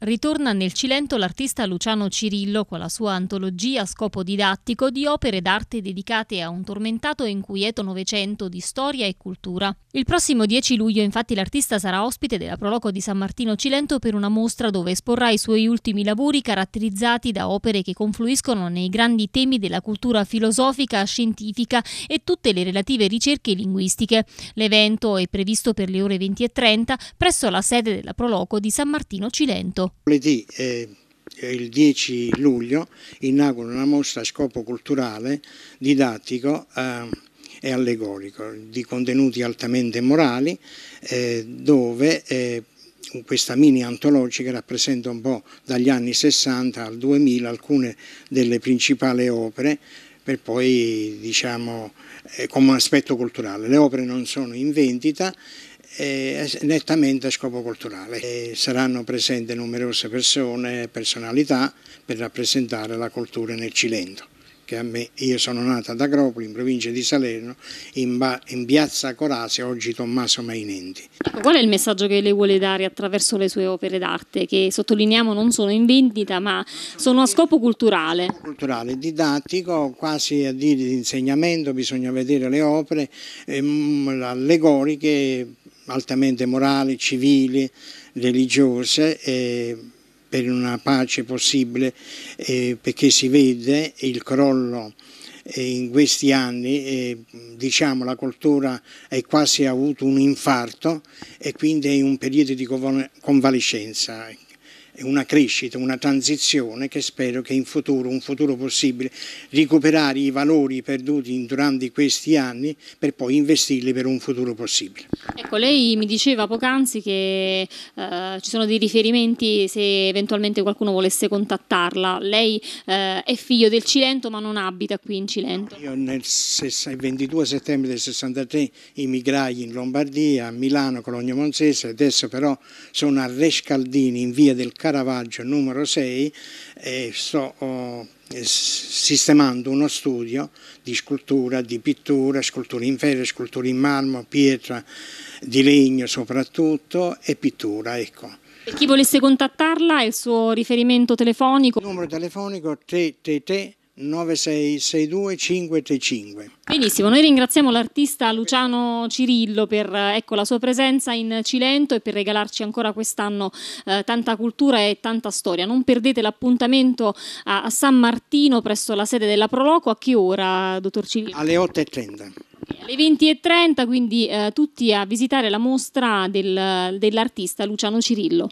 Ritorna nel Cilento l'artista Luciano Cirillo con la sua antologia a scopo didattico di opere d'arte dedicate a un tormentato e inquieto novecento di storia e cultura. Il prossimo 10 luglio infatti l'artista sarà ospite della Proloco di San Martino Cilento per una mostra dove esporrà i suoi ultimi lavori caratterizzati da opere che confluiscono nei grandi temi della cultura filosofica, scientifica e tutte le relative ricerche linguistiche. L'evento è previsto per le ore 20.30 presso la sede della Proloco di San Martino Cilento. Milano. Lunedì eh, il 10 luglio inaugura una mostra a scopo culturale, didattico eh, e allegorico, di contenuti altamente morali, eh, dove eh, questa mini antologica rappresenta un po' dagli anni 60 al 2000 alcune delle principali opere per poi diciamo eh, come aspetto culturale. Le opere non sono in vendita nettamente a scopo culturale. saranno presenti numerose persone e personalità per rappresentare la cultura nel Cilento. Che a Me, io sono nata ad Agropoli, in provincia di Salerno, in, ba, in piazza Corazia, oggi Tommaso Mainenti. Qual è il messaggio che lei vuole dare attraverso le sue opere d'arte, che sottolineiamo non sono in vendita, ma sono a scopo culturale? A scopo Culturale, didattico, quasi a dire di insegnamento, bisogna vedere le opere ehm, allegoriche, altamente morali, civili, religiose, per una pace possibile, perché si vede il crollo in questi anni eh, diciamo, la cultura è quasi avuto un infarto e quindi è un periodo di convalescenza. Ecco una crescita, una transizione che spero che in futuro, un futuro possibile, recuperare i valori perduti durante questi anni per poi investirli per un futuro possibile. Ecco, lei mi diceva poc'anzi che eh, ci sono dei riferimenti se eventualmente qualcuno volesse contattarla. Lei eh, è figlio del Cilento ma non abita qui in Cilento. Io nel 22 settembre del 63 emigrai in Lombardia, a Milano, Cologno Monzese, adesso però sono a Rescaldini in via del Carlo Caravaggio numero 6 e sto oh, sistemando uno studio di scultura, di pittura, scultura in ferro, scultura in marmo, pietra, di legno soprattutto e pittura, ecco. E chi volesse contattarla, il suo riferimento telefonico? Il numero telefonico 333 9662-535. Benissimo, noi ringraziamo l'artista Luciano Cirillo per eh, ecco, la sua presenza in Cilento e per regalarci ancora quest'anno eh, tanta cultura e tanta storia. Non perdete l'appuntamento a, a, San Martino presso la sede della Proloco. A che ora, dottor Cirillo? Alle 8.30. Alle 20.30, quindi eh, tutti a visitare la mostra del, dell'artista Luciano Cirillo.